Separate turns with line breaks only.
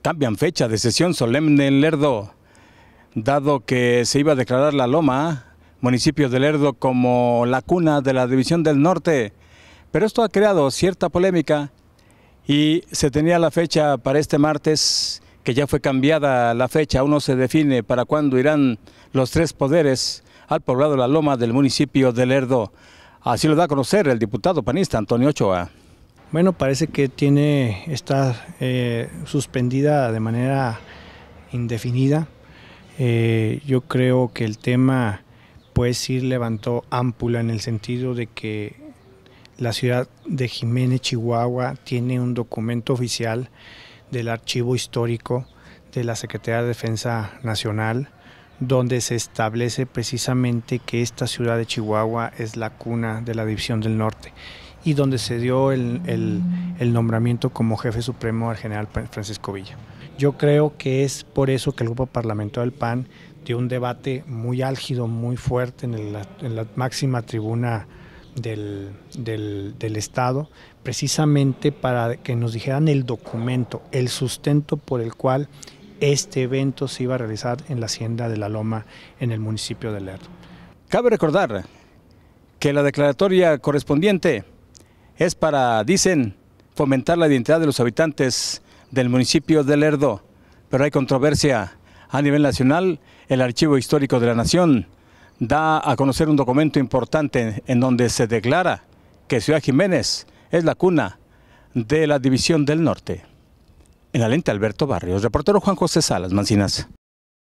cambian fecha de sesión solemne en Lerdo, dado que se iba a declarar La Loma, municipio de Lerdo, como la cuna de la División del Norte. Pero esto ha creado cierta polémica y se tenía la fecha para este martes, que ya fue cambiada la fecha, aún no se define para cuándo irán los tres poderes al poblado La Loma del municipio de Lerdo. Así lo da a conocer el diputado panista Antonio Ochoa.
Bueno, parece que tiene está eh, suspendida de manera indefinida. Eh, yo creo que el tema, pues ser levantó ámpula en el sentido de que la ciudad de Jiménez, Chihuahua, tiene un documento oficial del archivo histórico de la Secretaría de Defensa Nacional, donde se establece precisamente que esta ciudad de Chihuahua es la cuna de la División del Norte y donde se dio el, nombramiento como jefe supremo al general Francisco Villa. Yo creo que es por eso que el Grupo Parlamentario del PAN dio un debate muy álgido, muy fuerte en, la máxima tribuna del, del, Estado, precisamente para que nos dijeran el documento, el sustento por el cual este evento se iba a realizar en la Hacienda de la Loma, en el
municipio de Lerdo. Cabe recordar que la declaratoria correspondiente es para, dicen, fomentar la identidad de los habitantes del municipio de Lerdo, pero hay controversia a nivel nacional. El Archivo Histórico de la Nación da a conocer un documento importante en donde se declara que Ciudad Jiménez es la cuna de la División del Norte. En la lente Alberto Barrios, reportero Juan José Salas Mancinas.